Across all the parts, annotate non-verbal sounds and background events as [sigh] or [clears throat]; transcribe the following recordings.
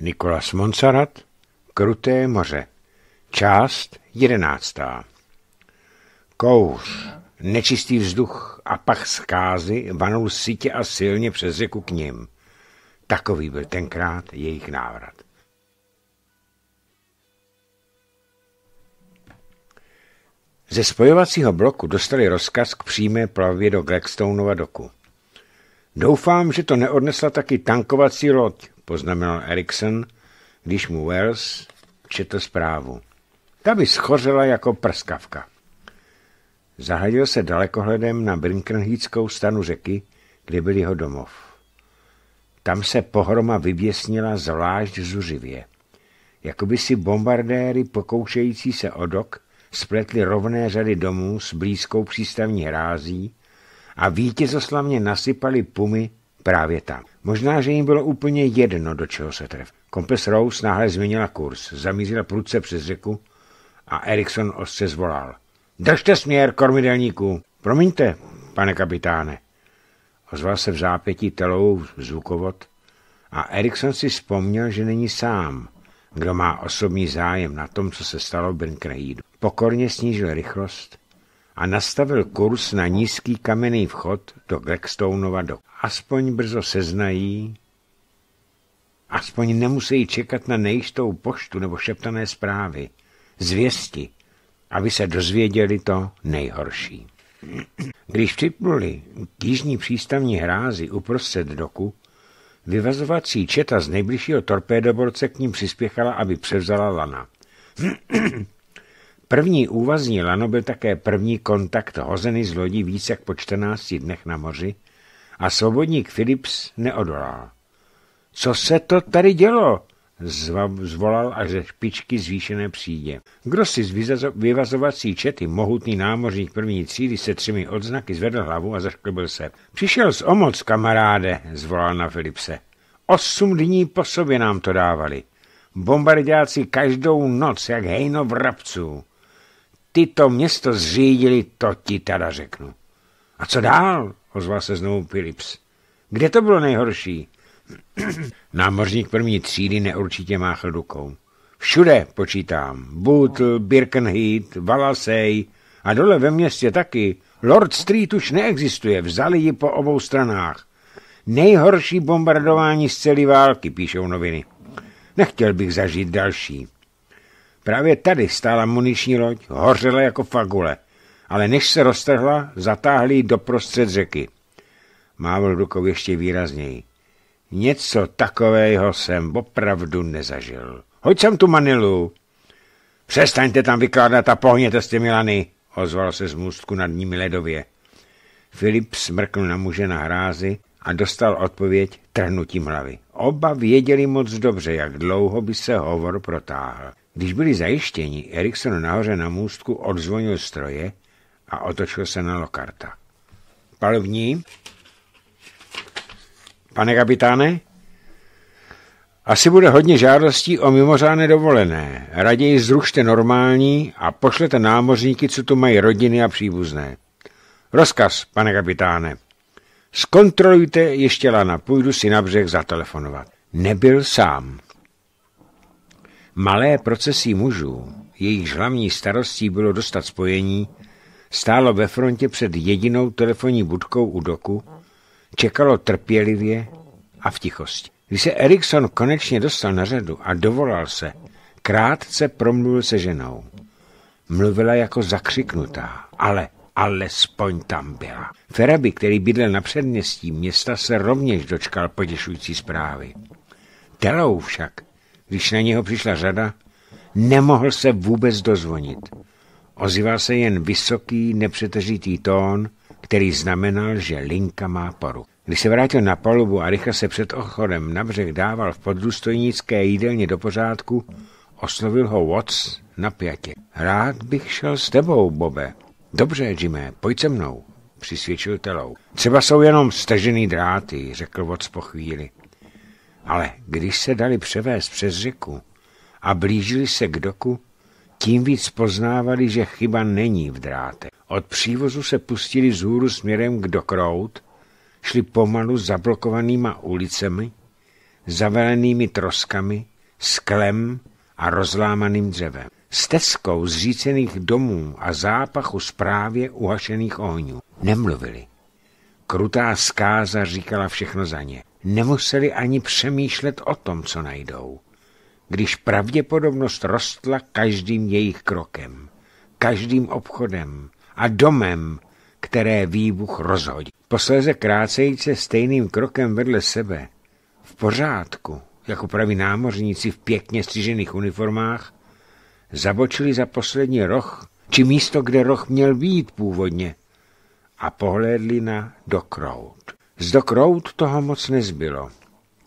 Nikolas Monsarat Kruté moře Část jedenáctá Kouř, nečistý vzduch a pach zkázy vanul sítě a silně přes řeku k ním. Takový byl tenkrát jejich návrat. Ze spojovacího bloku dostali rozkaz k přímé plavbě do Gregstoneova doku. Doufám, že to neodnesla taky tankovací loď, poznamenal Erickson, když mu Wells četl zprávu. Ta by schořela jako prskavka. Zahadil se dalekohledem na Brinkrnhýckou stanu řeky, kde byl jeho domov. Tam se pohroma vyvěsnila zvlášť zuřivě. Jakoby si bombardéry pokoušející se o dok rovné řady domů s blízkou přístavní hrází a vítězoslavně nasypali pumy Právě tam. Možná, že jim bylo úplně jedno, do čeho se tref. Kompes Rose náhle změnila kurz, zamířila prudce přes řeku a Erikson ostře zvolal. Držte směr, kormidelníku. Promiňte, pane kapitáne. Ozval se v zápětí telou zvukovod a Erikson si vzpomněl, že není sám, kdo má osobní zájem na tom, co se stalo v Pokorně snížil rychlost a nastavil kurz na nízký kamenný vchod do Gleckstoneova do. Aspoň brzo seznají, aspoň nemusí čekat na nejistou poštu nebo šeptané zprávy, zvěsti, aby se dozvěděli to nejhorší. Když připluli k jižní přístavní hrázi uprostřed doku, vyvazovací četa z nejbližšího torpédoborce k ním přispěchala, aby převzala lana. [clears throat] První úvazní lano byl také první kontakt hozený z lodí víc jak po 14 dnech na moři a svobodník Philips neodolal. Co se to tady dělo? zvolal až ze špičky zvýšené přídě. Kdo si z vyvazovací čety mohutný námořník první třídy se třemi odznaky zvedl hlavu a zašklibil se. Přišel s omoc, kamaráde, zvolal na Filipse. Osm dní po sobě nám to dávali. Bombardiáci každou noc, jak hejno vrabců ty to město zřídili, to ti teda řeknu. A co dál? ozval se znovu Philips. Kde to bylo nejhorší? [clears throat] Námořník první třídy neurčitě máchl rukou. Všude počítám. Butl, Birkenheat, Valasej a dole ve městě taky. Lord Street už neexistuje, vzali ji po obou stranách. Nejhorší bombardování z celé války, píšou noviny. Nechtěl bych zažít další. Právě tady stála muniční loď, hořela jako fagule, ale než se roztrhla, zatáhli ji doprostřed řeky. Mávl rukou ještě výrazněji. Něco takového jsem opravdu nezažil. Hoď sem tu manilu. Přestaňte tam vykládat a pohněte s těmi lany, ozval se z můstku nad nimi ledově. Filip smrkl na muže na hrázi a dostal odpověď trhnutím hlavy. Oba věděli moc dobře, jak dlouho by se hovor protáhl. Když byli zajištěni, Erikson nahoře na můstku odzvonil stroje a otočil se na Lokarta. Palovní? Pane kapitáne? Asi bude hodně žádostí o mimořádné dovolené. Raději zrušte normální a pošlete námořníky, co tu mají rodiny a příbuzné. Rozkaz, pane kapitáne. Zkontrolujte ještě lana, půjdu si na břeh zatelefonovat. Nebyl sám. Malé procesy mužů, jejichž hlavní starostí bylo dostat spojení, stálo ve frontě před jedinou telefonní budkou u doku, čekalo trpělivě a v tichosti. Když se Erikson konečně dostal na řadu a dovolal se, krátce promluvil se ženou. Mluvila jako zakřiknutá, ale alespoň tam byla. Feraby, který bydlel na předměstí města, se rovněž dočkal potěšující zprávy. Telou však když na něho přišla řada, nemohl se vůbec dozvonit. Ozýval se jen vysoký, nepřetržitý tón, který znamenal, že Linka má poru. Když se vrátil na palubu a rychle se před ochodem na břeh dával v poddůstojnické jídelně do pořádku, oslovil ho Watts na pjatě. Rád bych šel s tebou, Bobe. Dobře, Jimé, pojď se mnou, přisvědčil telou. Třeba jsou jenom stežený dráty, řekl Watts po chvíli. Ale když se dali převést přes řeku a blížili se k doku, tím víc poznávali, že chyba není v dráte. Od přívozu se pustili z hůru směrem k dokrout, šli pomalu zablokovanýma ulicemi, zavelenými troskami, sklem a rozlámaným dřevem. Stezkou zřícených domů a zápachu zprávě uhašených ohňů. Nemluvili. Krutá skáza říkala všechno za ně nemuseli ani přemýšlet o tom, co najdou, když pravděpodobnost rostla každým jejich krokem, každým obchodem a domem, které výbuch rozhodí. Posléze krácejíce stejným krokem vedle sebe, v pořádku, jako praví námořníci v pěkně střižených uniformách, zabočili za poslední roh, či místo, kde roh měl být původně, a pohlédli na dokrout. Z dokrout toho moc nezbylo.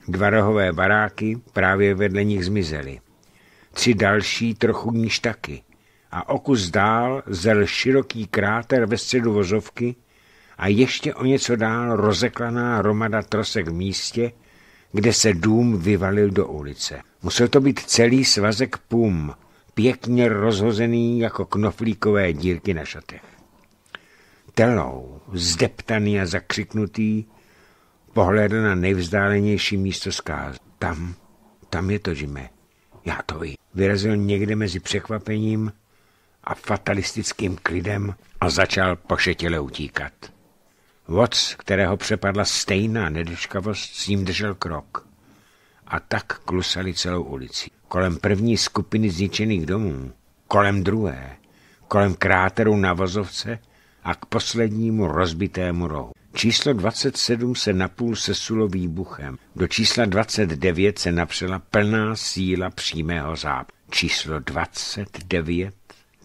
Dva rohové baráky právě vedle nich zmizely. Tři další trochu níž taky. A okus dál zel široký kráter ve středu vozovky a ještě o něco dál rozeklaná romada trosek v místě, kde se dům vyvalil do ulice. Musel to být celý svazek pum, pěkně rozhozený jako knoflíkové dírky na šatech. Telou, zdeptaný a zakřiknutý, Pohlédl na nejvzdálenější místo skáz. Tam, tam je to, Jimmy. Já to ví. Vyrazil někde mezi překvapením a fatalistickým klidem a začal pošetile utíkat. Vodc, kterého přepadla stejná nedočkavost, s ním držel krok. A tak klusali celou ulici. Kolem první skupiny zničených domů, kolem druhé, kolem kráteru na vozovce a k poslednímu rozbitému rohu. Číslo 27 se napůl sesulo výbuchem. Do čísla 29 se napřela plná síla přímého záp. Číslo 29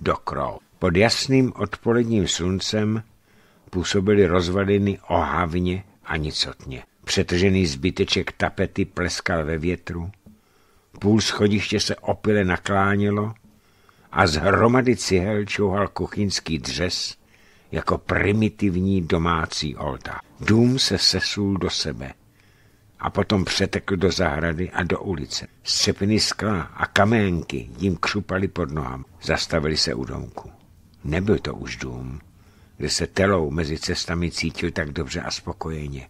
do krov. Pod jasným odpoledním sluncem působily rozvaliny ohavně a nicotně. Přetržený zbyteček tapety pleskal ve větru, půl schodiště se opile naklánělo a z hromady cihel čouhal kuchyňský dřes, jako primitivní domácí olta. Dům se sesul do sebe a potom přetekl do zahrady a do ulice. Střepiny skla a kaménky jim křupaly pod nohama. Zastavili se u domku. Nebyl to už dům, kde se telou mezi cestami cítil tak dobře a spokojeně,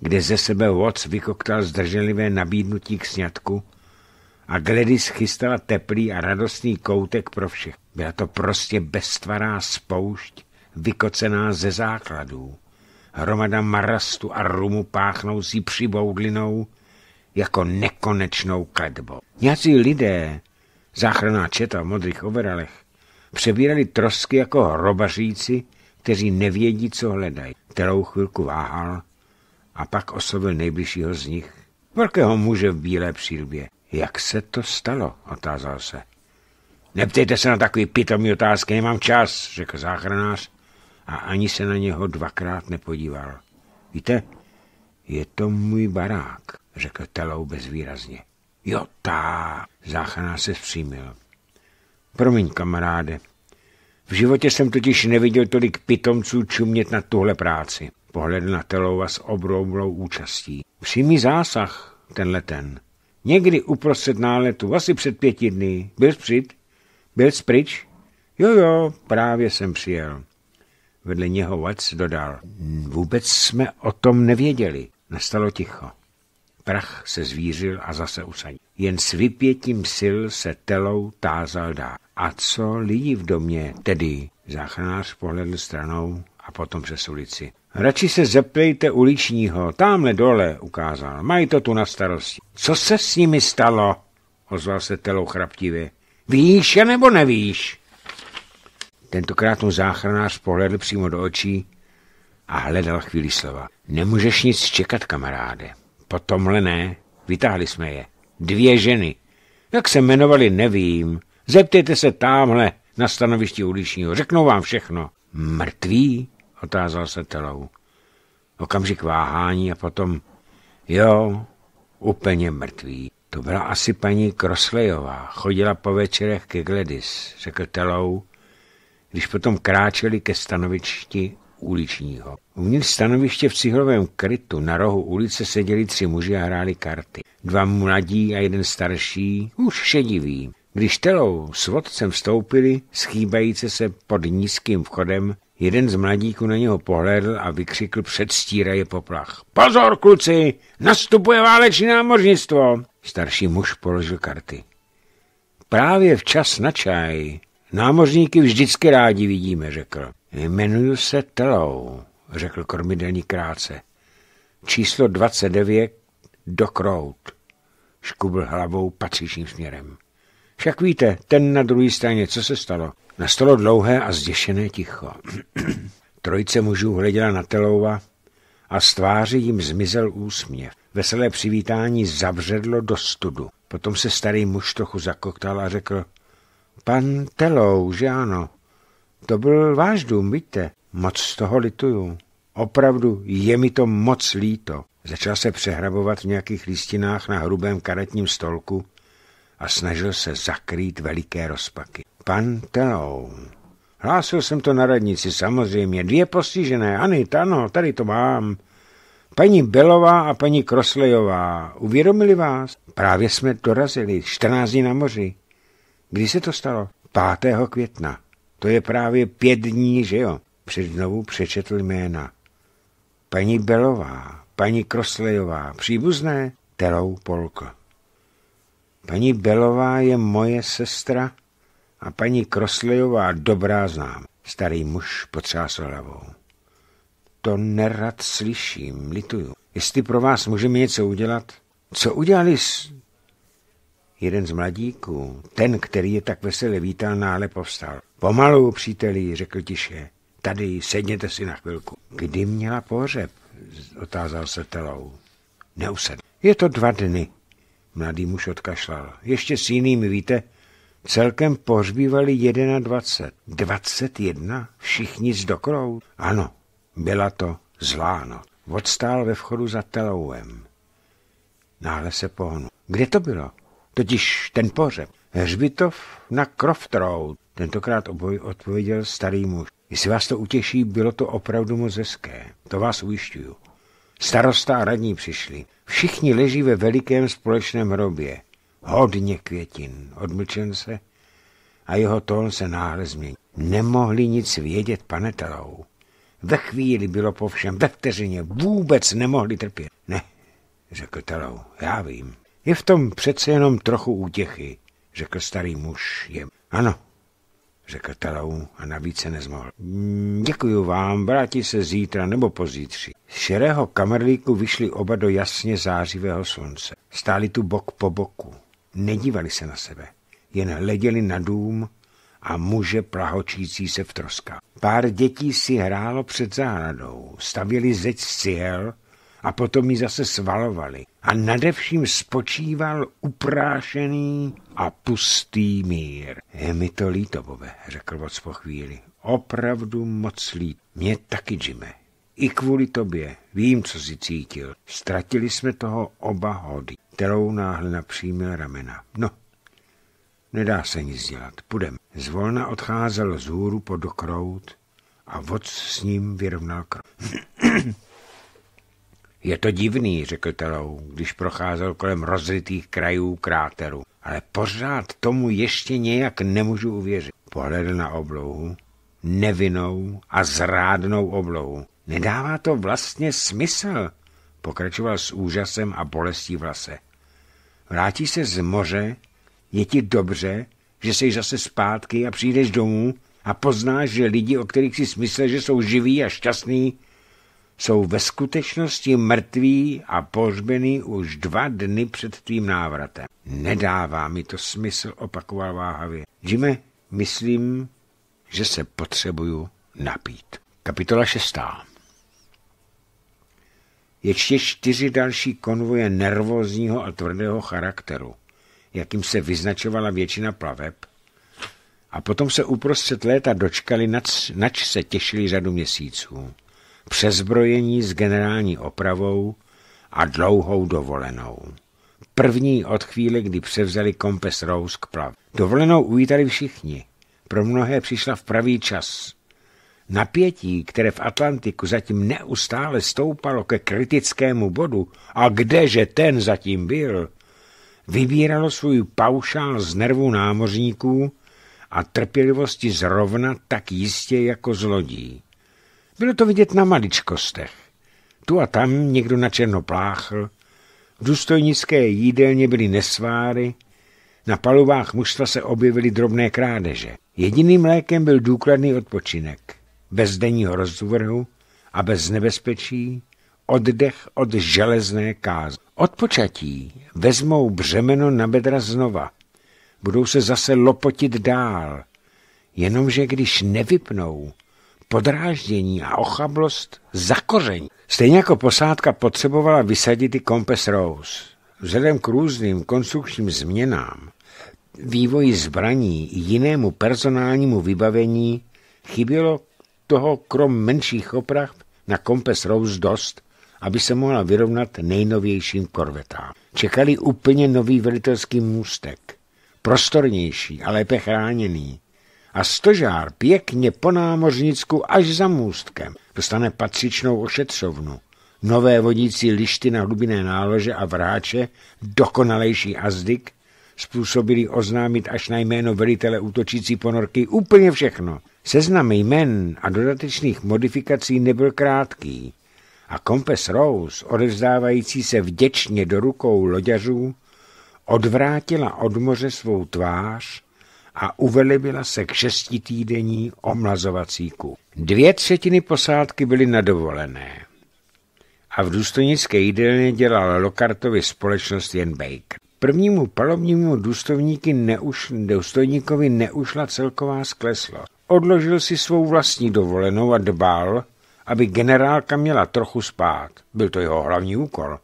kde ze sebe vodc vykoktal zdrženlivé nabídnutí k sňatku a Gledis chystala teplý a radostný koutek pro všech. Byla to prostě beztvará spoušť, vykocená ze základů, hromada marastu a rumu páchnoucí přiboudlinou jako nekonečnou kletbou. Nějací lidé, záchranná četa v modrých overalech, přebírali trosky jako hrobaříci, kteří nevědí, co hledají. Kterou chvilku váhal a pak oslovil nejbližšího z nich. Velkého muže v bílé přílbě. Jak se to stalo? otázal se. Neptejte se na takový pitomý otázky, nemám čas, řekl záchranář a ani se na něho dvakrát nepodíval. Víte, je to můj barák, řekl Telou bezvýrazně. Jo, tá, záchraná se vzpřímil. Promiň, kamaráde, v životě jsem totiž neviděl tolik pitomců čumět na tuhle práci. Pohled na Telova s obroumlou účastí. Přímý zásah, tenhle ten. Někdy uprostřed náletu, asi před pěti dny. Byl přijít? Byl spryč? Jo, jo, právě jsem přijel. Vedle něho Watts dodal, vůbec jsme o tom nevěděli. Nastalo ticho. Prach se zvířil a zase usadil. Jen s vypětím sil se telou tázal dá. A co lidi v domě, tedy? Záchranář pohledl stranou a potom přes ulici. Radši se zeptejte uličního, tamhle dole, ukázal. Mají to tu na starosti. Co se s nimi stalo? Ozval se telou chraptivě. Víš nebo nevíš? Tentokrát mu záchranář pohledl přímo do očí a hledal chvíli slova. Nemůžeš nic čekat, kamaráde. Potomhle ne. Vytáhli jsme je. Dvě ženy. Jak se jmenovali, nevím. Zeptejte se tamhle na stanovišti uličního. Řeknou vám všechno. Mrtví? Otázal se telou. Okamžik váhání a potom... Jo, úplně mrtví. To byla asi paní Kroslejová. Chodila po večerech ke Gledis, řekl telou když potom kráčeli ke stanovišti uličního. Uvnitř stanoviště v cihlovém krytu na rohu ulice seděli tři muži a hráli karty. Dva mladí a jeden starší, už šedivý. Když telou s vodcem vstoupili, schýbajíce se pod nízkým vchodem, jeden z mladíků na něho pohlédl a vykřikl předstíraje poplach. Pozor, kluci, nastupuje váleční námořnictvo! Starší muž položil karty. Právě včas na čaj Námořníky vždycky rádi vidíme, řekl. Jmenuju se Telou, řekl kormidelní kráce. Číslo 29 do Krout. Škubl hlavou patřičným směrem. Však víte, ten na druhé straně, co se stalo? Nastalo dlouhé a zděšené ticho. [clears throat] Trojice mužů hleděla na Telouva a z tváři jim zmizel úsměv. Veselé přivítání zavředlo do studu. Potom se starý muž trochu zakoktal a řekl – Pan Telou, že ano. To byl váš dům, víte. Moc z toho lituju. Opravdu je mi to moc líto. Začal se přehrabovat v nějakých listinách na hrubém karetním stolku a snažil se zakrýt veliké rozpaky. Pan Telou. Hlásil jsem to na radnici, samozřejmě. Dvě postižené, Ani, ano, tady to mám. Paní Belová a paní Kroslejová, uvědomili vás? Právě jsme dorazili, 14 dní na moři. Kdy se to stalo? 5. května. To je právě pět dní, že jo? Před znovu přečetl jména. Paní Belová, paní Kroslejová, příbuzné, Terou Polko. Paní Belová je moje sestra a paní Kroslejová dobrá znám. Starý muž potřásl hlavou. To nerad slyším, lituju. Jestli pro vás můžeme něco udělat? Co udělali s... Jeden z mladíků, ten, který je tak veselý vítal, nále povstal. Pomalu, příteli, řekl tiše. Tady, sedněte si na chvilku. Kdy měla pohřeb? Otázal se telou. Neusedl. Je to dva dny. Mladý muž odkašlal. Ještě s jinými, víte, celkem pohřbívali 21. 21? Všichni z dokrou? Ano, byla to zláno. Odstál ve vchodu za telouem. Náhle se pohnul. Kde to bylo? totiž ten pořeb. Hřbitov na Croft Road. Tentokrát oboj odpověděl starý muž. Jestli vás to utěší, bylo to opravdu moc hezké. To vás ujišťuju. Starosta a radní přišli. Všichni leží ve velikém společném hrobě. Hodně květin, odmlčen se. A jeho tón se náhle změnil. Nemohli nic vědět, pane Telou. Ve chvíli bylo po všem, ve vteřině. Vůbec nemohli trpět. Ne, řekl Telou, já vím. Je v tom přece jenom trochu útěchy, řekl starý muž jem. Ano, řekl Talou a navíc se nezmohl. Mm, Děkuji vám, vrátí se zítra nebo pozítří. Z šerého kamerlíku vyšli oba do jasně zářivého slunce. Stáli tu bok po boku. Nedívali se na sebe, jen hleděli na dům a muže plahočící se v troskách. Pár dětí si hrálo před zahradou, stavěli zeď z cihel a potom ji zase svalovali. A nadevším spočíval uprášený a pustý mír. Je mi to líto, Bobe, řekl moc po chvíli. Opravdu moc líto. Mě taky, Jime. I kvůli tobě. Vím, co si cítil. Ztratili jsme toho oba hody, kterou náhle napřímil ramena. No, nedá se nic dělat. Půjdem. Zvolna odcházel z hůru pod okrout a voc s ním vyrovnal krok. [clears throat] Je to divný, řekl Telou, když procházel kolem rozlitých krajů kráteru. Ale pořád tomu ještě nějak nemůžu uvěřit. Pohledl na oblohu, nevinou a zrádnou oblohu, Nedává to vlastně smysl, pokračoval s úžasem a bolestí v lase. Vrátí se z moře, je ti dobře, že jsi zase zpátky a přijdeš domů a poznáš, že lidi, o kterých si smysle, že jsou živí a šťastní, jsou ve skutečnosti mrtví a pohřbený už dva dny před tvým návratem. Nedává mi to smysl, opakoval váhavě. Jimmy, myslím, že se potřebuju napít. Kapitola šestá. Ještě čtyři další konvoje nervózního a tvrdého charakteru, jakým se vyznačovala většina plaveb, a potom se uprostřed léta dočkali, nač, nač se těšili řadu měsíců přezbrojení s generální opravou a dlouhou dovolenou. První od chvíle, kdy převzali kompes Rose k plav. Dovolenou uvítali všichni. Pro mnohé přišla v pravý čas. Napětí, které v Atlantiku zatím neustále stoupalo ke kritickému bodu, a kdeže ten zatím byl, vybíralo svůj paušál z nervu námořníků a trpělivosti zrovna tak jistě jako z lodí. Bylo to vidět na maličkostech. Tu a tam někdo na černo pláchl, v důstojnické jídelně byly nesváry, na palubách mužstva se objevily drobné krádeže. Jediným lékem byl důkladný odpočinek, bez denního rozvrhu a bez nebezpečí, oddech od železné kázy. Odpočatí vezmou břemeno na bedra znova. Budou se zase lopotit dál. Jenomže když nevypnou, podráždění a ochablost zakoření. Stejně jako posádka potřebovala vysadit i Compass Rose. Vzhledem k různým konstrukčním změnám, vývoji zbraní i jinému personálnímu vybavení chybělo toho krom menších oprav na Compass Rose dost, aby se mohla vyrovnat nejnovějším korvetám. Čekali úplně nový velitelský můstek, prostornější a lépe chráněný, a stožár pěkně po námořnicku až za můstkem dostane patřičnou ošetřovnu. Nové vodící lišty na hlubinné nálože a vráče, dokonalejší azdik, způsobili oznámit až na jméno velitele útočící ponorky úplně všechno. Seznam jmen a dodatečných modifikací nebyl krátký a Kompes Rose, odevzdávající se vděčně do rukou loďařů, odvrátila od moře svou tvář a uvelebila se k šestitýdenní omlazovacíku. Dvě třetiny posádky byly nadovolené a v důstojnické jídelně dělal Lokartovi společnost jen Baker. Prvnímu palovnímu důstojníky neuš, důstojníkovi neušla celková skleslost. Odložil si svou vlastní dovolenou a dbal, aby generálka měla trochu spát. Byl to jeho hlavní úkol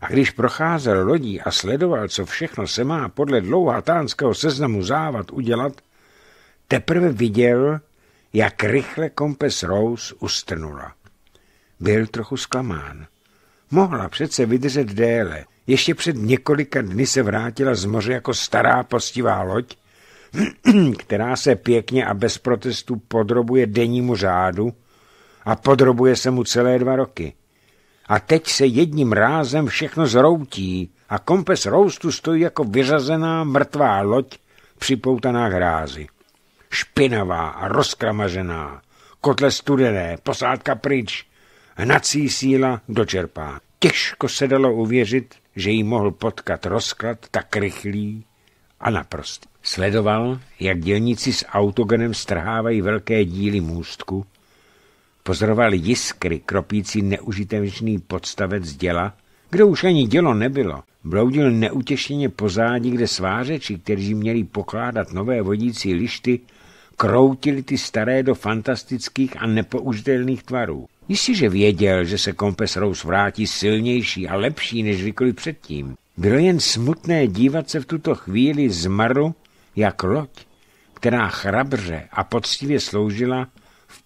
a když procházel lodí a sledoval, co všechno se má podle dlouhatánského seznamu závad udělat, teprve viděl, jak rychle kompes Rose ustrnula. Byl trochu zklamán. Mohla přece vydržet déle. Ještě před několika dny se vrátila z moře jako stará postivá loď, [clears throat] která se pěkně a bez protestu podrobuje dennímu řádu a podrobuje se mu celé dva roky. A teď se jedním rázem všechno zroutí a kompes roustu stojí jako vyřazená mrtvá loď připoutaná k hrázi. Špinavá a rozkramařená, kotle studené, posádka pryč, hnací síla dočerpá. Těžko se dalo uvěřit, že jí mohl potkat rozklad tak rychlý a naprostý. Sledoval, jak dělníci s autogenem strhávají velké díly můstku Pozoroval jiskry, kropící neužitečný podstavec děla, kde už ani dělo nebylo. Bloudil neutěšeně po zádi, kde svářeči, kteří měli pokládat nové vodící lišty, kroutili ty staré do fantastických a nepoužitelných tvarů. Jistě, věděl, že se kompes rous vrátí silnější a lepší než kdykoliv předtím. Bylo jen smutné dívat se v tuto chvíli zmaru, jak loď, která chrabře a poctivě sloužila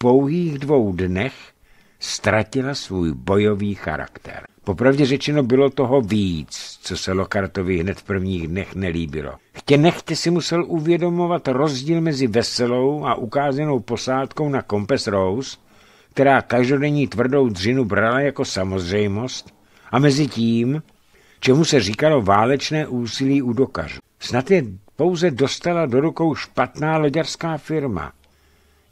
pouhých dvou dnech ztratila svůj bojový charakter. Popravdě řečeno bylo toho víc, co se Lokartovi hned v prvních dnech nelíbilo. Chtě nechtě si musel uvědomovat rozdíl mezi veselou a ukázenou posádkou na Compass Rose, která každodenní tvrdou dřinu brala jako samozřejmost, a mezi tím, čemu se říkalo válečné úsilí u dokařů. Snad je pouze dostala do rukou špatná loďarská firma –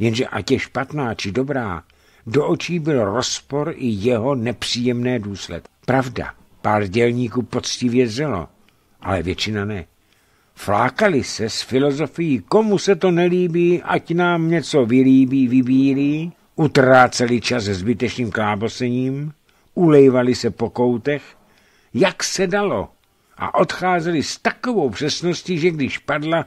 Jenže ať je špatná či dobrá, do očí byl rozpor i jeho nepříjemné důsled. Pravda, pár dělníků poctivě zelo, ale většina ne. Flákali se s filozofií, komu se to nelíbí, ať nám něco vylíbí, vybílí, utráceli čas zbytečným klábosením, ulejvali se po koutech, jak se dalo a odcházeli s takovou přesností, že když padla,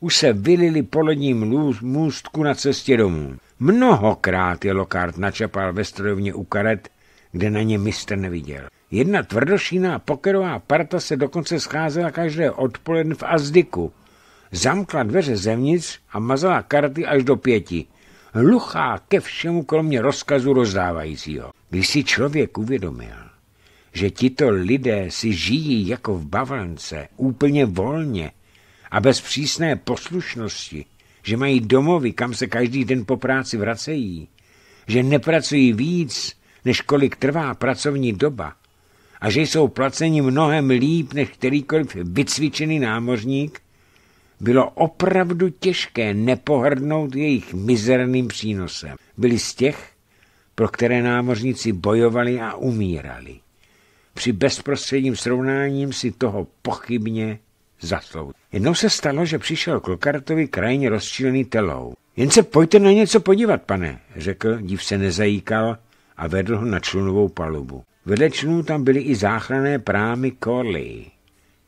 už se vylili po ledním můstku na cestě domů. Mnohokrát je Lokard načapal ve strojovně u karet, kde na ně mistr neviděl. Jedna tvrdošíná pokerová parta se dokonce scházela každé odpoledne v Azdiku. Zamkla dveře zevnitř a mazala karty až do pěti. Hluchá ke všemu kromě rozkazu rozdávajícího. Když si člověk uvědomil, že tito lidé si žijí jako v bavlnce, úplně volně, a bez přísné poslušnosti, že mají domovy, kam se každý den po práci vracejí, že nepracují víc, než kolik trvá pracovní doba a že jsou placeni mnohem líp než kterýkoliv vycvičený námořník, bylo opravdu těžké nepohrdnout jejich mizerným přínosem. Byli z těch, pro které námořníci bojovali a umírali. Při bezprostředním srovnáním si toho pochybně zatlou. Jednou se stalo, že přišel k Lokartovi krajně rozčílený telou. Jen se pojďte na něco podívat, pane, řekl, div se nezajíkal a vedl ho na člunovou palubu. Vedle člunů tam byly i záchranné prámy Corley.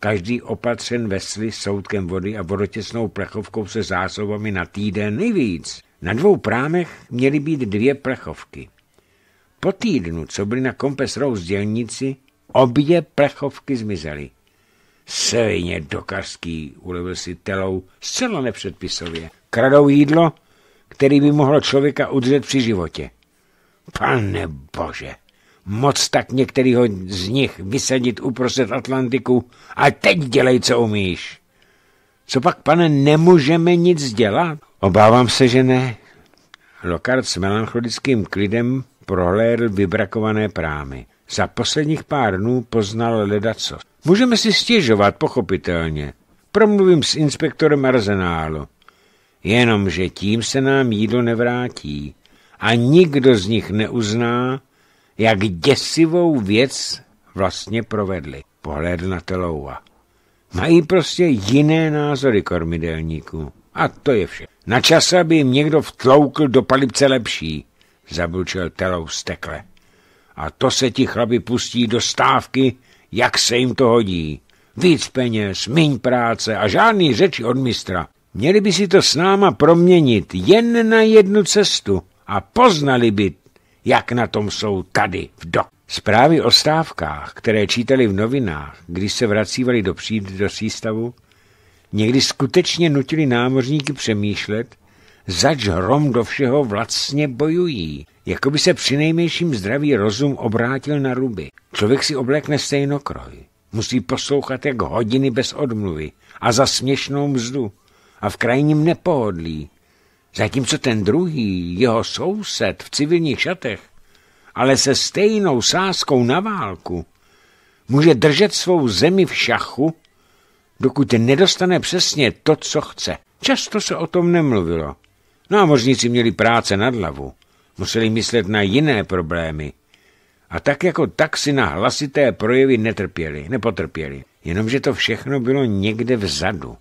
Každý opatřen vesli soudkem vody a vodotěsnou plechovkou se zásobami na týden nejvíc. Na dvou prámech měly být dvě plechovky. Po týdnu, co byly na kompes Rose dělnici, obě plechovky zmizely. Svině dokařský, ulevil si telou zcela nepředpisově. Kradou jídlo, který by mohlo člověka udržet při životě. Pane bože, moc tak některýho z nich vysadit uprostřed Atlantiku a teď dělej, co umíš. Co pak, pane, nemůžeme nic dělat? Obávám se, že ne. Lokard s melancholickým klidem prohlédl vybrakované prámy. Za posledních pár dnů poznal ledaco. Můžeme si stěžovat, pochopitelně. Promluvím s inspektorem arzenálu. Jenomže tím se nám jídlo nevrátí a nikdo z nich neuzná, jak děsivou věc vlastně provedli. Pohlédl na Telouva. Mají prostě jiné názory kormidelníků. A to je vše. Na čas, aby jim někdo vtloukl do palipce lepší, zablučel Telou stekle. A to se ti chlapi pustí do stávky, jak se jim to hodí. Víc peněz, míň práce a žádný řeči od mistra. Měli by si to s náma proměnit jen na jednu cestu a poznali by, jak na tom jsou tady v dok. Zprávy o stávkách, které čítali v novinách, když se vracívali do příd do sístavu, někdy skutečně nutili námořníky přemýšlet, zač hrom do všeho vlastně bojují. Jako by se při nejmenším zdravý rozum obrátil na ruby. Člověk si oblékne stejnokroj. Musí poslouchat jak hodiny bez odmluvy a za směšnou mzdu a v krajním nepohodlí. Zatímco ten druhý, jeho soused v civilních šatech, ale se stejnou sáskou na válku, může držet svou zemi v šachu, dokud nedostane přesně to, co chce. Často se o tom nemluvilo. Námořníci měli práce nad hlavu. Museli myslet na jiné problémy. A tak jako tak si na hlasité projevy netrpěli, nepotrpěli. Jenomže to všechno bylo někde vzadu.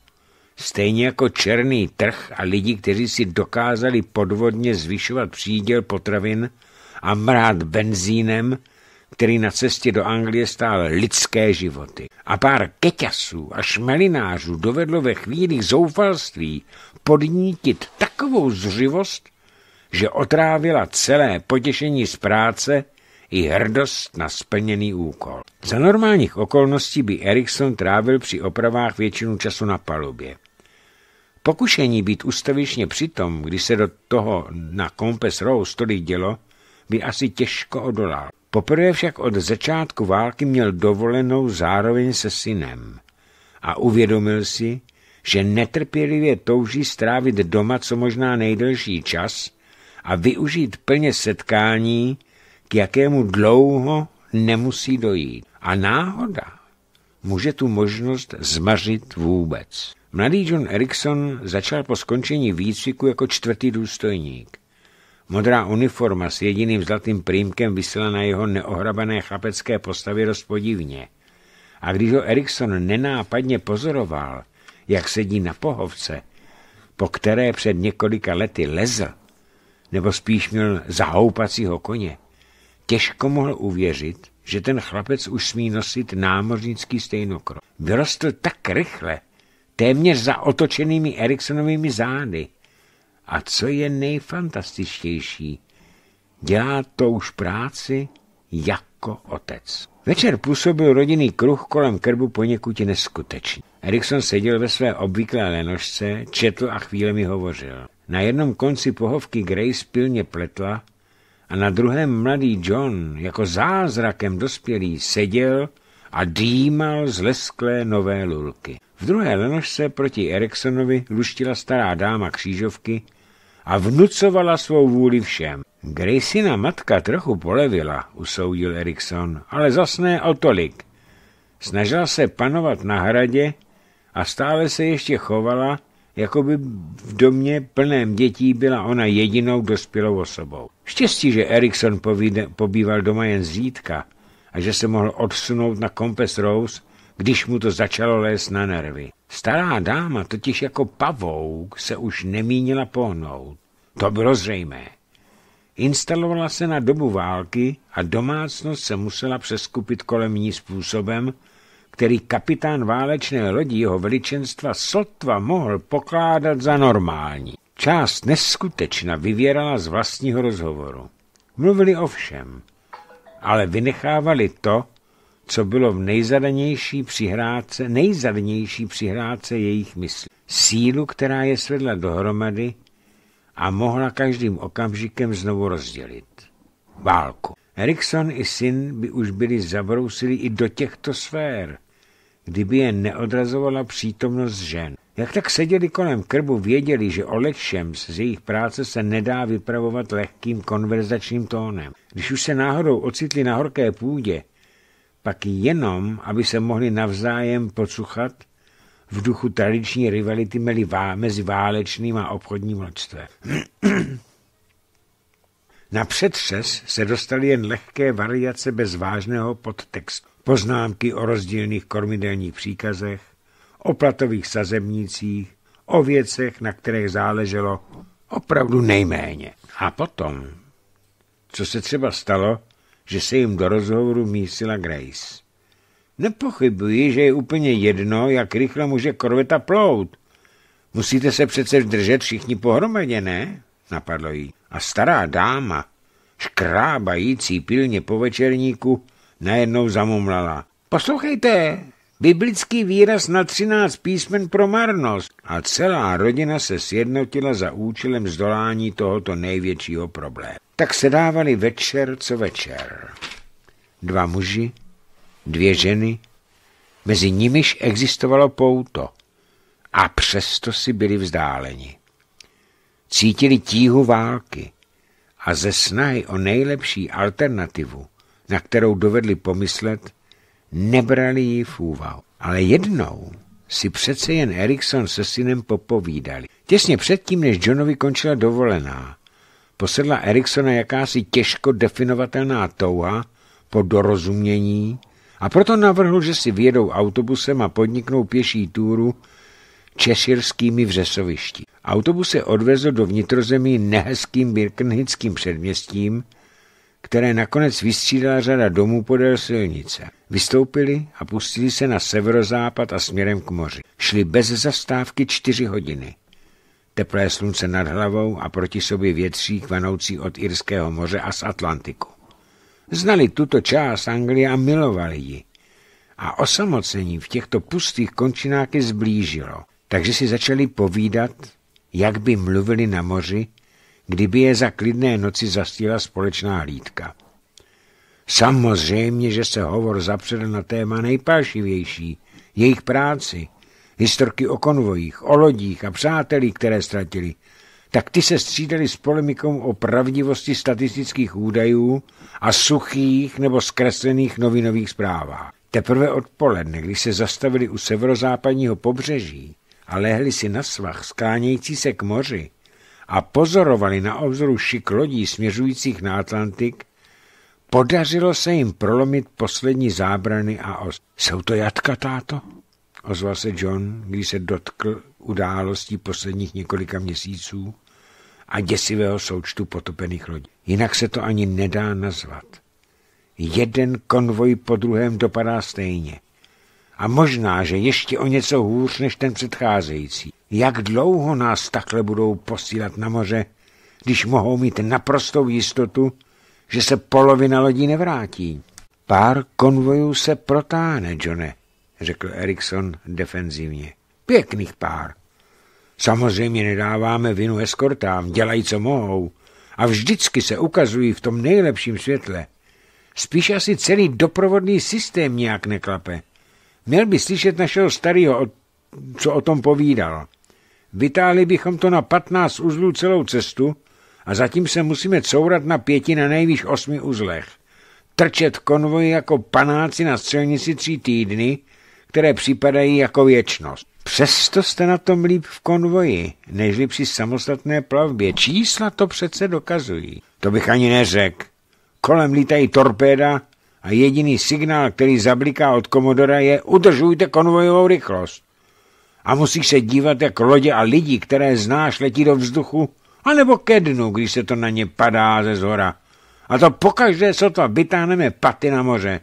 Stejně jako černý trh a lidi, kteří si dokázali podvodně zvyšovat příděl potravin a mrát benzínem, který na cestě do Anglie stál lidské životy. A pár keťasů a šmelinářů dovedlo ve chvíli zoufalství podnítit takovou zřivost, že otrávila celé potěšení z práce i hrdost na splněný úkol. Za normálních okolností by Erikson trávil při opravách většinu času na palubě. Pokušení být ustavičně při tom, kdy se do toho na kompes Rose tolik dělo, by asi těžko odolal. Poprvé však od začátku války měl dovolenou zároveň se synem a uvědomil si, že netrpělivě touží strávit doma co možná nejdelší čas a využít plně setkání, k jakému dlouho nemusí dojít. A náhoda může tu možnost zmařit vůbec. Mladý John Erickson začal po skončení výcviku jako čtvrtý důstojník. Modrá uniforma s jediným zlatým prýmkem vysela na jeho neohrabané chlapecké postavě rozpodivně. A když ho Erikson nenápadně pozoroval, jak sedí na pohovce, po které před několika lety lezl, nebo spíš měl zahoupacího koně, těžko mohl uvěřit, že ten chlapec už smí nosit námořnický stejnokrok. Vyrostl tak rychle, téměř za otočenými Eriksonovými zády. A co je nejfantastičtější, dělá to už práci jako otec. Večer působil rodinný kruh kolem krbu poněkud neskutečný. Erikson seděl ve své obvyklé lenožce, četl a chvíle mi hovořil. Na jednom konci pohovky Grace pilně pletla a na druhém mladý John jako zázrakem dospělý seděl a dýmal z lesklé nové lulky. V druhé lenožce proti Eriksonovi luštila stará dáma křížovky a vnucovala svou vůli všem. Graceina matka trochu polevila, usoudil Erikson, ale zas o tolik. Snažila se panovat na hradě a stále se ještě chovala, jako by v domě plném dětí byla ona jedinou dospělou osobou. Štěstí, že Erikson pobýval doma jen zřídka a že se mohl odsunout na Compass Rose, když mu to začalo lézt na nervy. Stará dáma totiž jako pavouk se už nemínila pohnout. To bylo zřejmé. Instalovala se na dobu války a domácnost se musela přeskupit kolem ní způsobem, který kapitán válečné lodi jeho veličenstva sotva mohl pokládat za normální. Část neskutečna vyvěrala z vlastního rozhovoru. Mluvili o všem, ale vynechávali to, co bylo v nejzadanější přihrádce, nejzadanější přihrádce jejich myslí. Sílu, která je svedla dohromady a mohla každým okamžikem znovu rozdělit. Válku. Erikson i syn by už byli zabrousili i do těchto sfér kdyby je neodrazovala přítomnost žen. Jak tak seděli kolem krbu, věděli, že o lečem z jejich práce se nedá vypravovat lehkým konverzačním tónem. Když už se náhodou ocitli na horké půdě, pak jenom, aby se mohli navzájem pocuchat v duchu tradiční rivality mezi válečným a obchodním loďstvem. [clears throat] Na přetřes se dostaly jen lehké variace bez vážného podtextu. Poznámky o rozdílných kormidelních příkazech, o platových sazebnících, o věcech, na kterých záleželo opravdu nejméně. A potom, co se třeba stalo, že se jim do rozhovoru mísila Grace. Nepochybuji, že je úplně jedno, jak rychle může korveta plout. Musíte se přece držet všichni pohromadě, ne? Napadlo jí. A stará dáma, škrábající pilně po večerníku, najednou zamumlala. Poslouchejte, biblický výraz na třináct písmen pro marnost. A celá rodina se sjednotila za účelem zdolání tohoto největšího problému. Tak se dávali večer co večer. Dva muži, dvě ženy, mezi nimiž existovalo pouto. A přesto si byli vzdáleni cítili tíhu války a ze snahy o nejlepší alternativu, na kterou dovedli pomyslet, nebrali ji v úvahu. Ale jednou si přece jen Erikson se synem popovídali. Těsně předtím, než Johnovi končila dovolená, posedla Eriksona jakási těžko definovatelná touha po dorozumění a proto navrhl, že si vědou autobusem a podniknou pěší túru češirskými vřesovišti. Autobus se odvezl do vnitrozemí nehezkým birkenhickým předměstím, které nakonec vystřídala řada domů podél silnice. Vystoupili a pustili se na severozápad a směrem k moři. Šli bez zastávky čtyři hodiny. Teplé slunce nad hlavou a proti sobě větří kvanoucí od Irského moře a z Atlantiku. Znali tuto část Anglie a milovali ji. A osamocení v těchto pustých končinách je zblížilo takže si začali povídat, jak by mluvili na moři, kdyby je za klidné noci zastihla společná hlídka. Samozřejmě, že se hovor zapřel na téma nejpášivější, jejich práci, historky o konvojích, o lodích a přátelí, které ztratili, tak ty se střídali s polemikou o pravdivosti statistických údajů a suchých nebo zkreslených novinových zprávách. Teprve odpoledne, když se zastavili u severozápadního pobřeží, a lehli si na svah, sklánějící se k moři, a pozorovali na šik lodí směřujících na Atlantik, podařilo se jim prolomit poslední zábrany a os. Jsou to jatka, táto? Ozval se John, když se dotkl událostí posledních několika měsíců a děsivého součtu potopených lodí. Jinak se to ani nedá nazvat. Jeden konvoj po druhém dopadá stejně a možná, že ještě o něco hůř než ten předcházející. Jak dlouho nás takhle budou posílat na moře, když mohou mít naprostou jistotu, že se polovina lodí nevrátí? Pár konvojů se protáhne, Johne, řekl Erikson defenzivně. Pěkných pár. Samozřejmě nedáváme vinu eskortám, dělají, co mohou. A vždycky se ukazují v tom nejlepším světle. Spíš asi celý doprovodný systém nějak neklape. Měl by slyšet našeho starého, co o tom povídal. Vytáhli bychom to na 15 uzlů celou cestu a zatím se musíme courat na pěti na nejvýš osmi uzlech. Trčet konvoji jako panáci na střelnici tří týdny, které připadají jako věčnost. Přesto jste na tom líp v konvoji, nežli při samostatné plavbě. Čísla to přece dokazují. To bych ani neřekl. Kolem lítají torpéda a jediný signál, který zabliká od komodora, je udržujte konvojovou rychlost. A musíš se dívat, jak lodě a lidi, které znáš, letí do vzduchu, anebo ke dnu, když se to na ně padá ze zhora. A to pokaždé sotva vytáhneme paty na moře.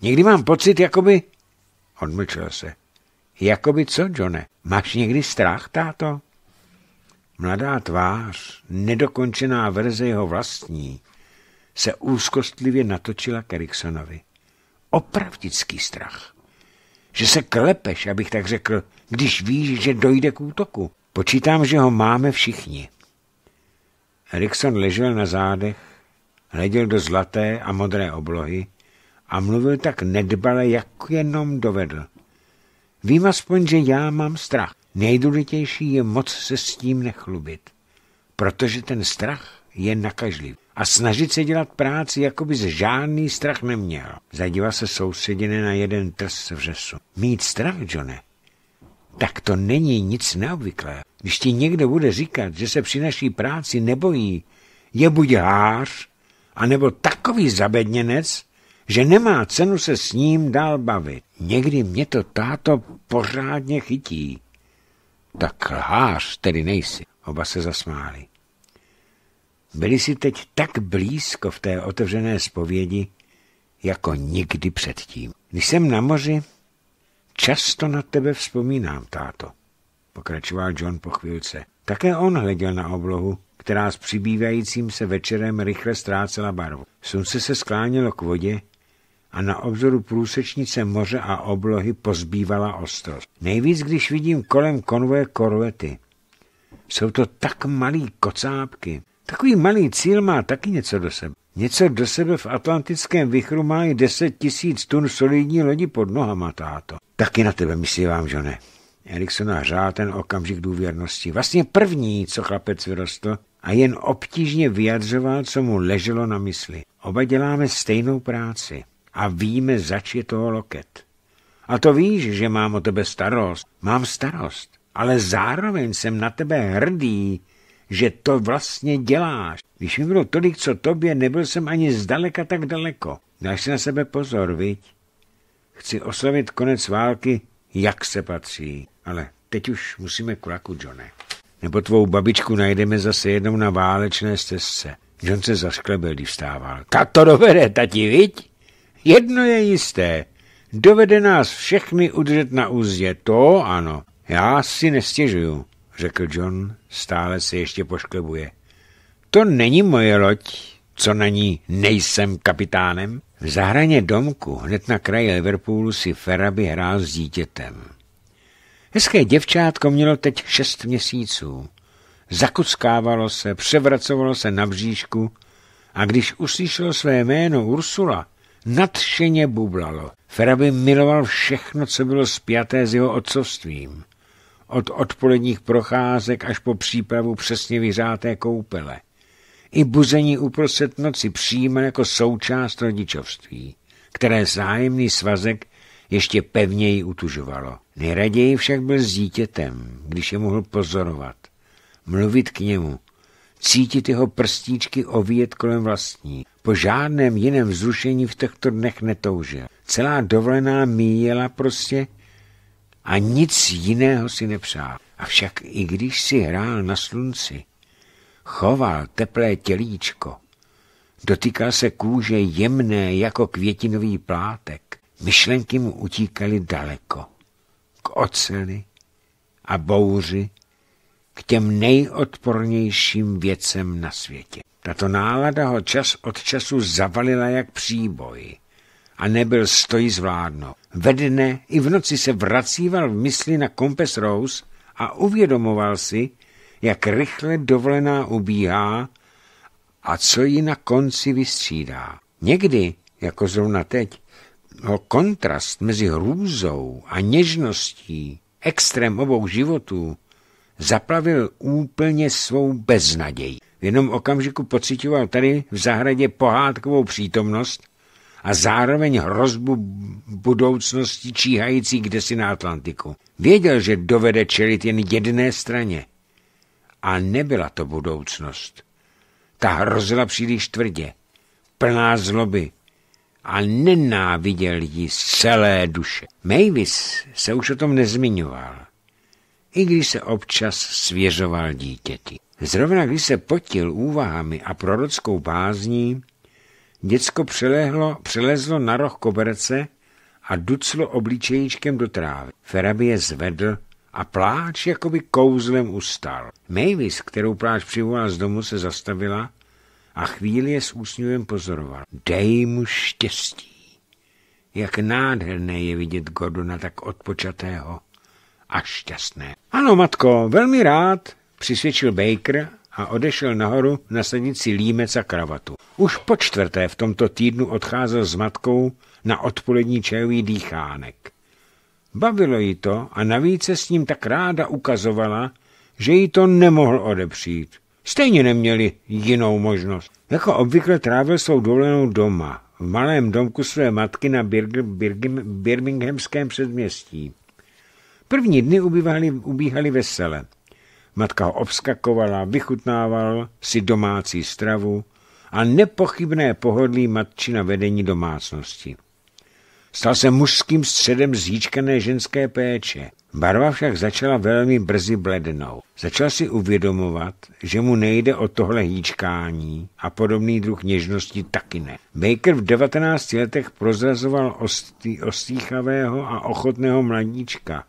Někdy mám pocit, jakoby... odmlčil se. Jakoby co, Johne? Máš někdy strach, táto? Mladá tvář, nedokončená verze jeho vlastní, se úzkostlivě natočila k Eriksonovi. Opravdický strach. Že se klepeš, abych tak řekl, když víš, že dojde k útoku. Počítám, že ho máme všichni. Erikson ležel na zádech, hleděl do zlaté a modré oblohy a mluvil tak nedbale, jak jenom dovedl. Vím aspoň, že já mám strach. Nejdůležitější je moc se s tím nechlubit, protože ten strach je nakažlivý. A snažit se dělat práci, jako by žádný strach neměl. Zadíval se soustředěné na jeden trs v řesu. Mít strach, Johne? Tak to není nic neobvyklé. Když ti někdo bude říkat, že se při naší práci nebojí, je buď hář, anebo takový zabedněnec, že nemá cenu se s ním dál bavit. Někdy mě to táto pořádně chytí. Tak hář tedy nejsi. Oba se zasmáli. Byli si teď tak blízko v té otevřené zpovědi, jako nikdy předtím. Když jsem na moři, často na tebe vzpomínám, táto, pokračoval John po chvilce. Také on hleděl na oblohu, která s přibývajícím se večerem rychle ztrácela barvu. Slunce se sklánělo k vodě a na obzoru průsečnice moře a oblohy pozbývala ostrost. Nejvíc, když vidím kolem konvoje korvety. Jsou to tak malý kocápky, Takový malý cíl má taky něco do sebe. Něco do sebe v atlantickém vychru má i 10 tisíc tun solidní lodi pod nohama, táto. Taky na tebe myslím, že ne. Eriksona řá ten okamžik důvěrnosti. Vlastně první, co chlapec vyrostl, a jen obtížně vyjadřoval, co mu leželo na mysli. Oba děláme stejnou práci a víme, zač je toho loket. A to víš, že mám o tebe starost. Mám starost, ale zároveň jsem na tebe hrdý, že to vlastně děláš. Když mi bylo tolik, co tobě, nebyl jsem ani zdaleka tak daleko. Dáš si na sebe pozor, viď? Chci oslavit konec války, jak se patří. Ale teď už musíme k vraku, Johne. Nebo tvou babičku najdeme zase jednou na válečné stezce. John se zašklebil, když vstával. Ta to dovede, tati, viď? Jedno je jisté. Dovede nás všechny udržet na úzdě, to ano. Já si nestěžuju řekl John, stále se ještě pošklebuje. To není moje loď, co na ní nejsem kapitánem. V zahraně domku, hned na kraji Liverpoolu, si Feraby hrál s dítětem. Hezké děvčátko mělo teď šest měsíců. Zakuckávalo se, převracovalo se na bříšku a když uslyšelo své jméno Ursula, nadšeně bublalo. Feraby miloval všechno, co bylo spjaté s jeho otcovstvím – od odpoledních procházek až po přípravu přesně vyřáté koupele. I buzení uprostřed noci přijímal jako součást rodičovství, které zájemný svazek ještě pevněji utužovalo. Nejraději však byl s dítětem, když je mohl pozorovat, mluvit k němu, cítit jeho prstíčky ovíjet kolem vlastní. Po žádném jiném vzrušení v těchto dnech netoužil. Celá dovolená míjela prostě a nic jiného si nepřál. Avšak i když si hrál na slunci, choval teplé tělíčko, dotýkal se kůže jemné jako květinový plátek, myšlenky mu utíkaly daleko, k oceli a bouři, k těm nejodpornějším věcem na světě. Tato nálada ho čas od času zavalila jak příboj a nebyl stojí zvládno. Ve dne i v noci se vracíval v mysli na kompes Rose a uvědomoval si, jak rychle dovolená ubíhá a co ji na konci vystřídá. Někdy, jako zrovna teď, ho kontrast mezi hrůzou a něžností, extrém obou životů, zaplavil úplně svou beznaději. V jenom okamžiku pocitoval tady v zahradě pohádkovou přítomnost a zároveň hrozbu budoucnosti číhající kdesi na Atlantiku. Věděl, že dovede čelit jen jedné straně. A nebyla to budoucnost. Ta hrozila příliš tvrdě, plná zloby a nenáviděl ji z celé duše. Mavis se už o tom nezmiňoval, i když se občas svěřoval dítěti. Zrovna když se potil úvahami a prorockou bázní, Děcko přelehlo, přelezlo na roh koberce a duclo obličejíčkem do trávy. Feraby je zvedl a pláč jakoby kouzlem ustal. Mavis, kterou pláč přivolal z domu, se zastavila a chvíli je s úsměvem pozoroval. Dej mu štěstí. Jak nádherné je vidět Gordona tak odpočatého a šťastné. Ano, matko, velmi rád, přisvědčil Baker a odešel nahoru na sednici límec a kravatu. Už po čtvrté v tomto týdnu odcházel s matkou na odpolední čajový dýchánek. Bavilo ji to a navíc se s ním tak ráda ukazovala, že jí to nemohl odepřít. Stejně neměli jinou možnost. Jako obvykle trávil svou dovolenou doma, v malém domku své matky na Bir- Bir- Birminghamském předměstí. První dny ubývali, ubíhali vesele. Matka ho obskakovala, vychutnával si domácí stravu a nepochybné pohodlí matčina vedení domácnosti. Stal se mužským středem zjíčkané ženské péče. Barva však začala velmi brzy blednout. Začal si uvědomovat, že mu nejde o tohle hýčkání a podobný druh něžnosti taky ne. Baker v 19 letech prozrazoval ostý, ostýchavého a ochotného mladíčka,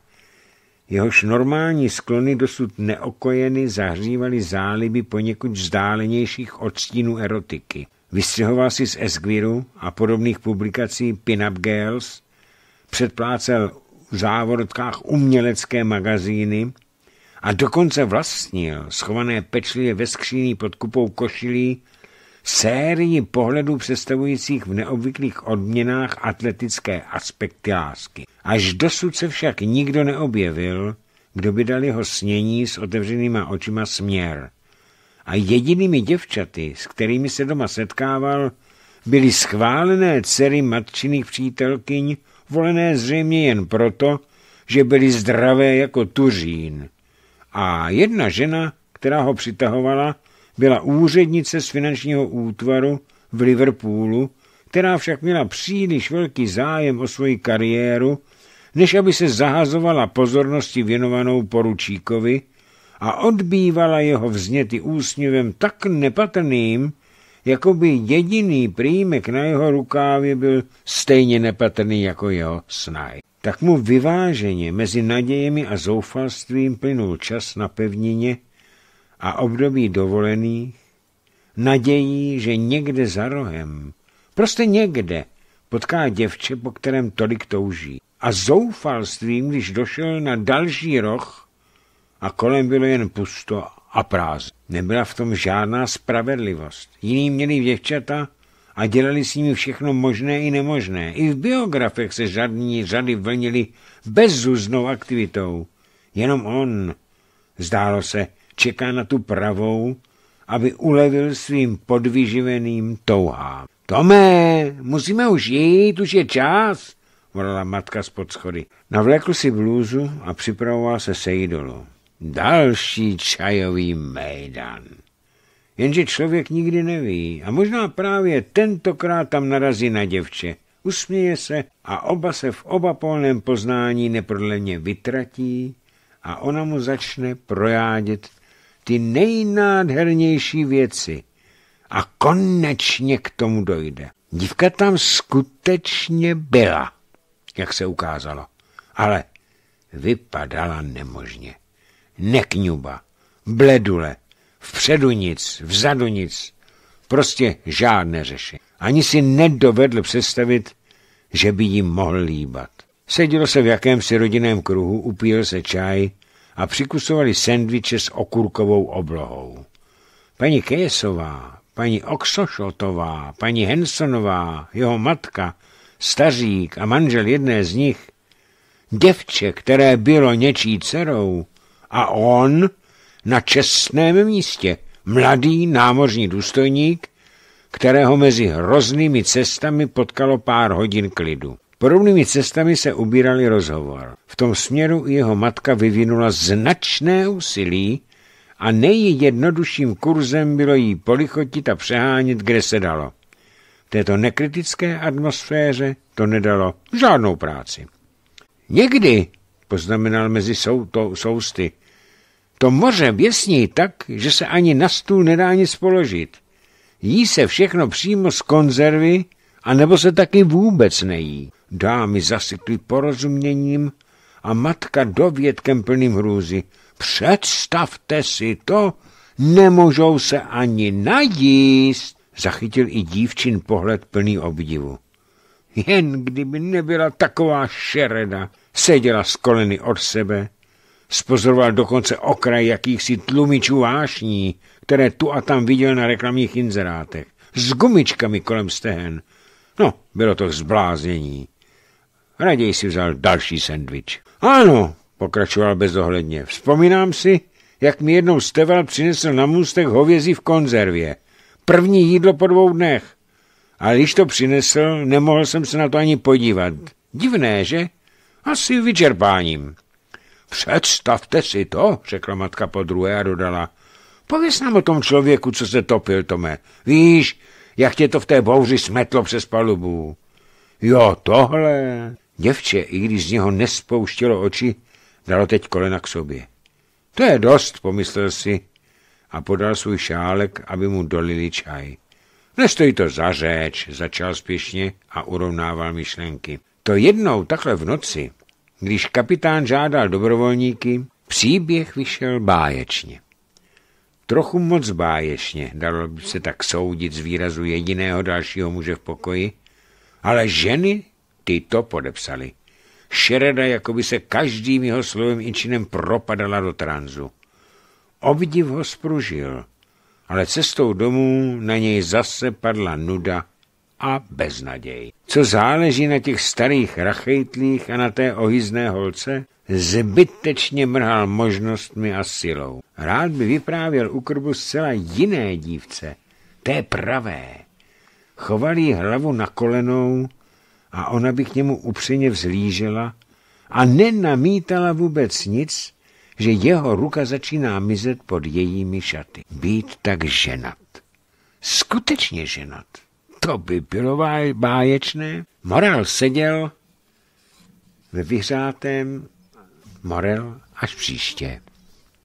Jehož normální sklony dosud neokojeny zahřívaly záliby poněkud vzdálenějších odstínů erotiky. Vystřihoval si z Esquiru a podobných publikací Pin-Up Girls, předplácel v závorkách umělecké magazíny a dokonce vlastnil, schované pečlivě ve skříní pod kupou košilí, sérii pohledů představujících v neobvyklých odměnách atletické aspekty lásky. Až dosud se však nikdo neobjevil, kdo by dal jeho snění s otevřenýma očima směr. A jedinými děvčaty, s kterými se doma setkával, byly schválené dcery matčiných přítelkyň, volené zřejmě jen proto, že byly zdravé jako tuřín. A jedna žena, která ho přitahovala, byla úřednice z finančního útvaru v Liverpoolu, která však měla příliš velký zájem o svoji kariéru, než aby se zahazovala pozornosti věnovanou poručíkovi a odbývala jeho vzněty úsměvem tak nepatrným, jako by jediný prýmek na jeho rukávě byl stejně nepatrný jako jeho snaj. Tak mu vyváženě mezi nadějemi a zoufalstvím plynul čas na pevnině, a období dovolených, nadějí, že někde za rohem, prostě někde, potká děvče, po kterém tolik touží. A zoufalstvím, když došel na další roh a kolem bylo jen pusto a prázdno. Nebyla v tom žádná spravedlivost. Jiní měli děvčata a dělali s nimi všechno možné i nemožné. I v biografech se žádní řady vlnili bezzuznou aktivitou. Jenom on, zdálo se, čeká na tu pravou, aby ulevil svým podvyživeným touhám. Tome, musíme už jít, už je čas, volala matka z podschody, Navlekl si blůzu a připravoval se sejít dolů. Další čajový mejdan. Jenže člověk nikdy neví a možná právě tentokrát tam narazí na děvče. Usměje se a oba se v obapolném poznání neprodleně vytratí a ona mu začne projádět ty nejnádhernější věci. A konečně k tomu dojde. Dívka tam skutečně byla, jak se ukázalo. Ale vypadala nemožně. Nekňuba, bledule, vpředu nic, vzadu nic. Prostě žádné řeši. Ani si nedovedl představit, že by jí mohl líbat. Sedělo se v jakémsi rodinném kruhu, upíjel se čaj a přikusovali sendviče s okurkovou oblohou. Paní Kejesová, paní Oksošotová, paní Hensonová, jeho matka, stařík a manžel jedné z nich, děvče, které bylo něčí dcerou, a on na čestném místě, mladý námořní důstojník, kterého mezi hroznými cestami potkalo pár hodin klidu. Podobnými cestami se ubírali rozhovor. V tom směru jeho matka vyvinula značné úsilí a nejjednodušším kurzem bylo jí polichotit a přehánit, kde se dalo. V této nekritické atmosféře to nedalo žádnou práci. Někdy, poznamenal mezi sou, to, sousty, to moře běsní tak, že se ani na stůl nedá nic položit. Jí se všechno přímo z konzervy, anebo se taky vůbec nejí. Dámy zasykly porozuměním a matka dovědkem plným hrůzy. Představte si to, nemůžou se ani najíst, zachytil i dívčin pohled plný obdivu. Jen kdyby nebyla taková šereda, seděla s koleny od sebe, spozoroval dokonce okraj jakýchsi tlumičů vášní, které tu a tam viděl na reklamních inzerátech, s gumičkami kolem stehen. No, bylo to zbláznění. Raději si vzal další sendvič. Ano, pokračoval bezohledně. Vzpomínám si, jak mi jednou Steval přinesl na můstek hovězí v konzervě. První jídlo po dvou dnech. A když to přinesl, nemohl jsem se na to ani podívat. Divné, že? Asi vyčerpáním. Představte si to, řekla matka po druhé a dodala. Pověz nám o tom člověku, co se topil, Tome. Víš, jak tě to v té bouři smetlo přes palubu. Jo, tohle. Děvče, i když z něho nespouštělo oči, dalo teď kolena k sobě. To je dost, pomyslel si a podal svůj šálek, aby mu dolili čaj. Nestojí to za řeč, začal spěšně a urovnával myšlenky. To jednou takhle v noci, když kapitán žádal dobrovolníky, příběh vyšel báječně. Trochu moc báječně, dalo by se tak soudit z výrazu jediného dalšího muže v pokoji, ale ženy ty to podepsali. Šereda jako by se každým jeho slovem i činem propadala do tranzu. Obdiv ho spružil, ale cestou domů na něj zase padla nuda a beznaděj. Co záleží na těch starých rachejtlích a na té ohizné holce? Zbytečně mrhal možnostmi a silou. Rád by vyprávěl u krbu zcela jiné dívce, té pravé. Choval jí hlavu na kolenou a ona by k němu upřímně vzlížela a nenamítala vůbec nic, že jeho ruka začíná mizet pod jejími šaty. Být tak ženat. Skutečně ženat. To by bylo báječné. Morel seděl ve vyhřátém Morel až příště.